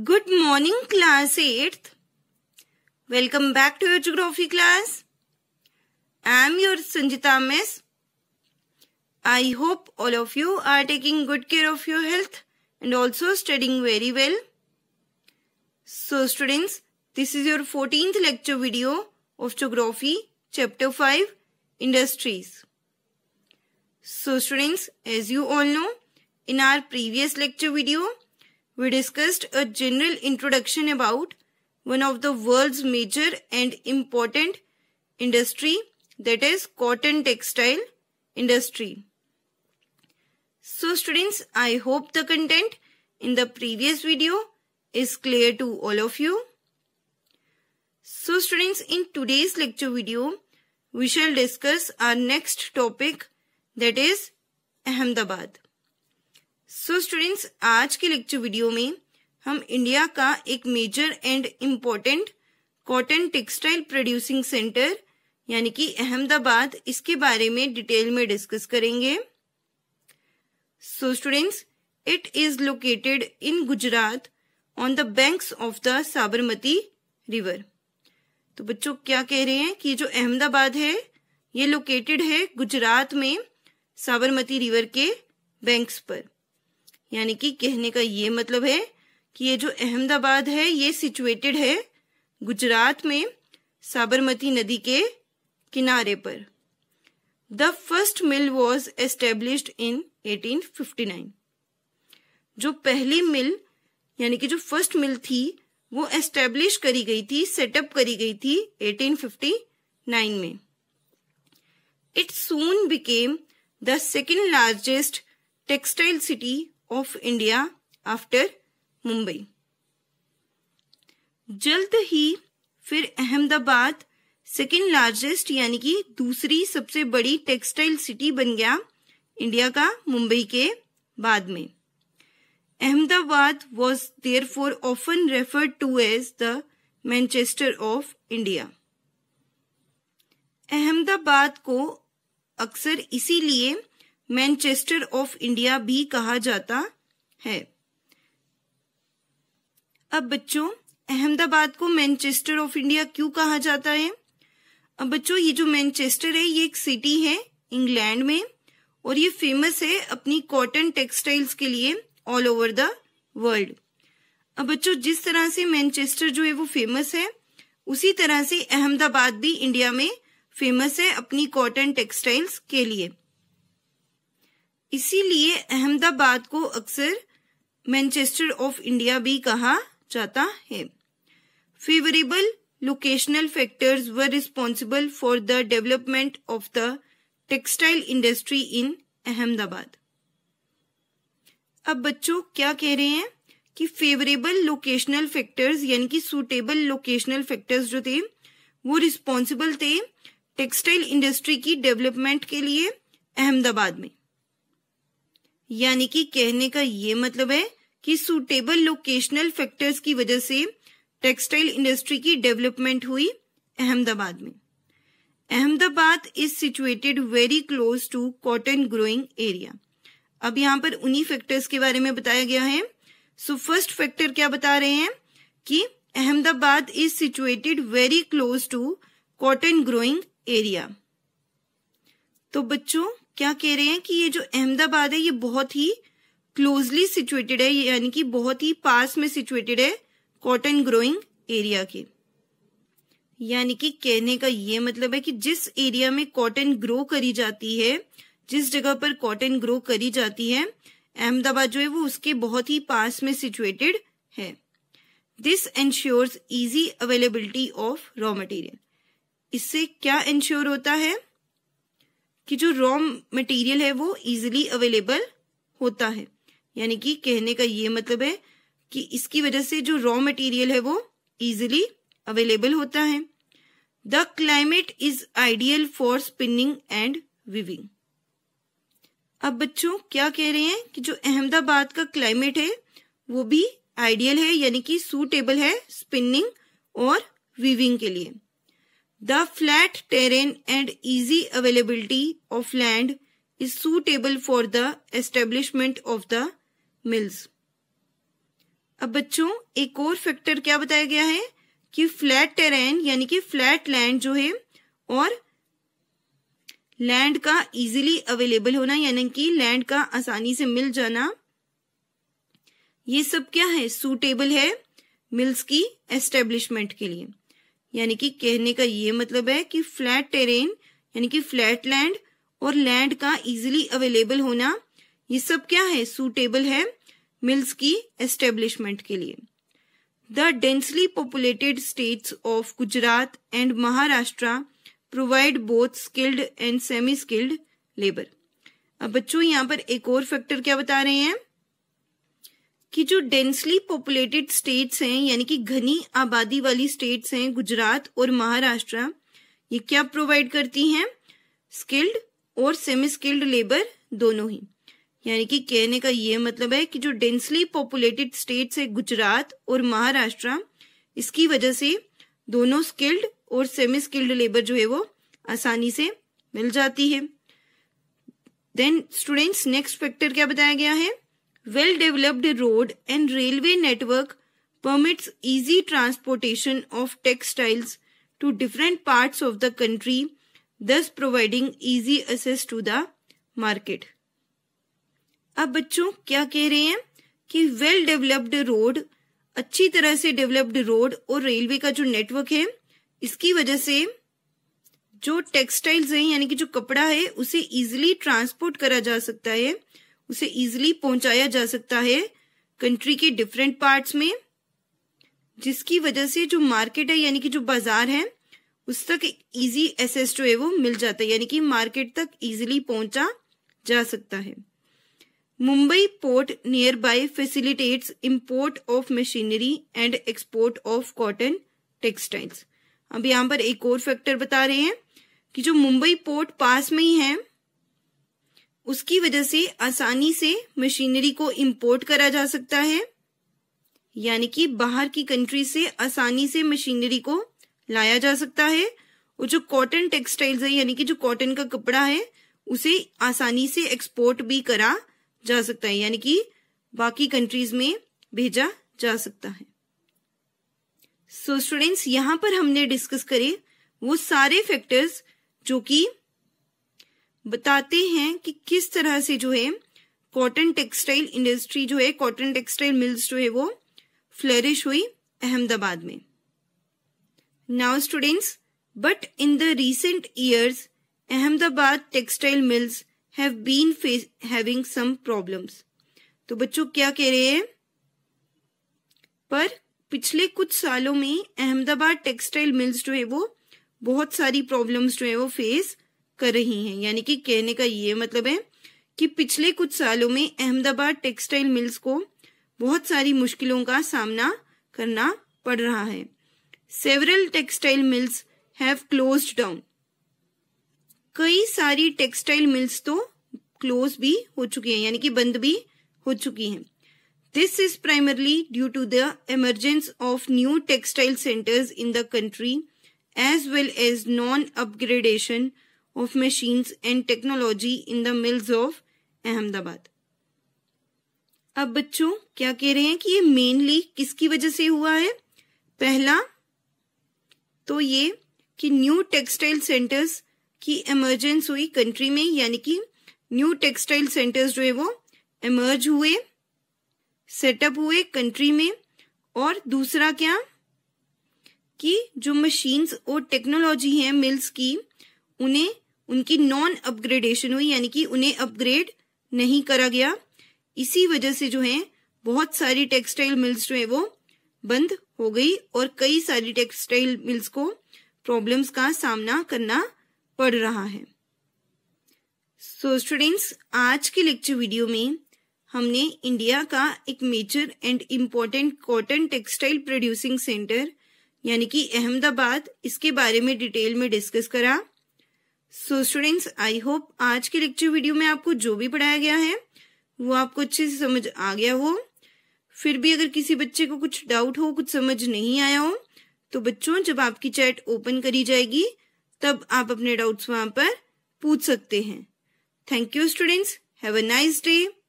Good morning class 8th. Welcome back to your geography class. I am your Sanjita miss. I hope all of you are taking good care of your health and also studying very well. So students, this is your 14th lecture video of geography chapter 5 industries. So students, as you all know, in our previous lecture video, we discussed a general introduction about one of the world's major and important industry that is cotton textile industry. So students, I hope the content in the previous video is clear to all of you. So students, in today's lecture video, we shall discuss our next topic that is Ahmedabad. So so students आज के lecture video में हम India का एक major and important cotton textile producing centre यानी कि अहमदाबाद इसके बारे में डिटेल में डिस्कस करेंगे so students it is located in Gujarat on the banks of the Sabarmati river तो बच्चों क्या कह रहे हैं कि जो अहमदाबाद है ये लोकेटेड है गुजरात में साबरमती रिवर के बैंक्स पर यानी कि कहने का ये मतलब है कि ये जो अहमदाबाद है ये सिचुएटेड है गुजरात में साबरमती नदी के किनारे पर the first mill was established in 1859 जो पहली मिल यानी कि जो फर्स्ट मिल थी वो एस्टेब्लिश करी गई थी सेटअप करी गई थी 1859 में it soon became the second largest textile city of India after Mumbai. जल्द ही फिर अहमदाबाद सेकेंड लार्जेस्ट यानी कि दूसरी सबसे बड़ी टेक्सटाइल सिटी बन गया इंडिया का मुंबई के बाद में Ahmedabad was therefore often refer to as the Manchester of India Ahmedabad को अक्सर इसीलिए मैनचेस्टर ऑफ इंडिया भी कहा जाता है अब बच्चों अहमदाबाद को मैनचेस्टर ऑफ इंडिया क्यों कहा जाता है अब बच्चों ये जो मैनचेस्टर है ये एक सिटी है इंग्लैंड में और ये फेमस है अपनी कॉटन टेक्सटाइल्स के लिए ऑल ओवर द वर्ल्ड अब बच्चों जिस तरह से मैनचेस्टर जो है वो फेमस है उसी तरह से अहमदाबाद भी इंडिया में फेमस है अपनी कॉटन टेक्सटाइल्स के लिए इसीलिए अहमदाबाद को अक्सर मैनचेस्टर ऑफ इंडिया भी कहा जाता है favourable locational factors were responsible for the development of the textile industry in Ahmedabad अब बच्चों क्या कह रहे हैं कि फेवरेबल लोकेशनल फैक्टर्स यानी कि सूटेबल लोकेशनल फैक्टर्स जो थे वो रिस्पॉन्सिबल थे टेक्सटाइल इंडस्ट्री की डेवलपमेंट के लिए अहमदाबाद में यानी कि कहने का ये मतलब है कि सुटेबल लोकेशनल फैक्टर्स की वजह से टेक्सटाइल इंडस्ट्री की डेवलपमेंट हुई अहमदाबाद में Ahmedabad is situated very close to cotton growing area अब यहां पर उन्हीं फैक्टर्स के बारे में बताया गया है सो फर्स्ट फैक्टर क्या बता रहे हैं कि Ahmedabad is situated very close to cotton growing area तो बच्चों क्या कह रहे हैं कि ये जो अहमदाबाद है ये बहुत ही क्लोजली सिचुएटेड है यानी कि बहुत ही पास में सिचुएटेड है कॉटन ग्रोइंग एरिया के यानी कि कहने का ये मतलब है कि जिस एरिया में कॉटन ग्रो करी जाती है जिस जगह पर कॉटन ग्रो करी जाती है अहमदाबाद जो है वो उसके बहुत ही पास में सिचुएटेड है this ensures easy availability of raw material इससे क्या इंश्योर होता है कि जो रॉ मटेरियल है वो इजिली अवेलेबल होता है यानी कि कहने का ये मतलब है कि इसकी वजह से जो रॉ मटेरियल है वो इजिली अवेलेबल होता है the climate is ideal for spinning and weaving अब बच्चों क्या कह रहे हैं कि जो अहमदाबाद का क्लाइमेट है वो भी आइडियल है यानी कि सूटेबल है स्पिनिंग और वीविंग के लिए The flat terrain and easy availability of land is suitable for the establishment of the mills. अब बच्चों एक और फैक्टर क्या बताया गया है कि फ्लैट टेरेन यानी कि फ्लैट लैंड जो है और लैंड का इजीली अवेलेबल होना यानी कि लैंड का आसानी से मिल जाना ये सब क्या है सूटेबल है मिल्स की एस्टेब्लिशमेंट के लिए यानी कि कहने का ये मतलब है कि फ्लैट टेरेन यानी कि फ्लैट लैंड और लैंड का इजिली अवेलेबल होना ये सब क्या है सूटेबल है मिल्स की एस्टेब्लिशमेंट के लिए the densely populated states of Gujarat and Maharashtra provide both skilled and semi skilled labour अब बच्चों यहाँ पर एक और फैक्टर क्या बता रहे हैं कि जो डेंसली पॉपुलेटेड स्टेट्स हैं यानी कि घनी आबादी वाली स्टेट्स हैं गुजरात और महाराष्ट्र ये क्या प्रोवाइड करती हैं स्किल्ड और सेमी स्किल्ड लेबर दोनों ही यानी कि कहने का ये मतलब है कि जो डेंसली पॉपुलेटेड स्टेट्स है गुजरात और महाराष्ट्र इसकी वजह से दोनों स्किल्ड और सेमी स्किल्ड लेबर जो है वो आसानी से मिल जाती है देन स्टूडेंट्स नेक्स्ट फैक्टर क्या बताया गया है well developed road and railway network permits easy transportation of textiles to different parts of the country, thus providing easy access to the market. ab bachcho kya keh rahe hain ki well developed road अच्छी तरह से developed road और railway का जो network है इसकी वजह से जो टेक्सटाइल्स है यानी कि जो कपड़ा है उसे इजिली ट्रांसपोर्ट करा जा सकता है उसे इजिली पहुंचाया जा सकता है कंट्री के डिफरेंट पार्ट्स में जिसकी वजह से जो मार्केट है यानी कि जो बाजार है उस तक इजी एसेस जो है वो मिल जाता है यानी कि मार्केट तक इजिली पहुंचा जा सकता है Mumbai port nearby facilitate import of machinery and export of cotton textiles अब यहाँ पर एक और फैक्टर बता रहे हैं कि जो मुंबई पोर्ट पास में ही है उसकी वजह से आसानी से मशीनरी को इंपोर्ट करा जा सकता है यानी कि बाहर की कंट्री से आसानी से मशीनरी को लाया जा सकता है और जो कॉटन टेक्सटाइल्स है यानी कि जो कॉटन का कपड़ा है उसे आसानी से एक्सपोर्ट भी करा जा सकता है यानी कि बाकी कंट्रीज में भेजा जा सकता है सो so स्टूडेंट्स यहां पर हमने डिस्कस करे वो सारे फैक्टर्स जो कि बताते हैं कि किस तरह से जो है कॉटन टेक्सटाइल इंडस्ट्री जो है कॉटन टेक्सटाइल मिल्स जो है वो फ्लरिश हुई अहमदाबाद में now students but in the recent years Ahmedabad textile mills have been face having some problems तो बच्चों क्या कह रहे हैं पर पिछले कुछ सालों में अहमदाबाद टेक्सटाइल मिल्स जो है वो बहुत सारी प्रॉब्लम्स जो है वो फेस कर रही हैं यानी कि कहने का ये मतलब है कि पिछले कुछ सालों में अहमदाबाद टेक्सटाइल मिल्स को बहुत सारी मुश्किलों का सामना करना पड़ रहा है several textile mills have close down कई सारी टेक्सटाइल मिल्स तो क्लोज भी हो चुकी हैं यानी कि बंद भी हो चुकी हैं this is primarily due to the emergence of new textile centres in the country as well as non upgradation of machines and technology in the mills of Ahmedabad अब बच्चों क्या कह रहे हैं कि ये मेनली किसकी वजह से हुआ है पहला तो ये कि न्यू टेक्सटाइल सेंटर्स की इमरजेंस हुई कंट्री में यानी कि न्यू टेक्सटाइल सेंटर्स जो है वो इमर्ज हुए सेटअप हुए कंट्री में और दूसरा क्या कि जो मशीन्स और टेक्नोलॉजी है मिल्स की उन्हें उनकी नॉन अपग्रेडेशन हुई यानी कि उन्हें अपग्रेड नहीं करा गया इसी वजह से जो है बहुत सारी टेक्सटाइल मिल्स जो है वो बंद हो गई और कई सारी टेक्सटाइल मिल्स को प्रॉब्लम्स का सामना करना पड़ रहा है सो so, स्टूडेंट्स आज के लेक्चर वीडियो में हमने इंडिया का एक major and important cotton textile producing centre यानी कि अहमदाबाद इसके बारे में डिटेल में डिस्कस करा सो स्टूडेंट्स आई होप आज के लेक्चर वीडियो में आपको जो भी पढ़ाया गया है वो आपको अच्छे से समझ आ गया हो फिर भी अगर किसी बच्चे को कुछ डाउट हो कुछ समझ नहीं आया हो तो बच्चों जब आपकी चैट ओपन करी जाएगी तब आप अपने डाउट्स वहां पर पूछ सकते हैं thank you students have a nice day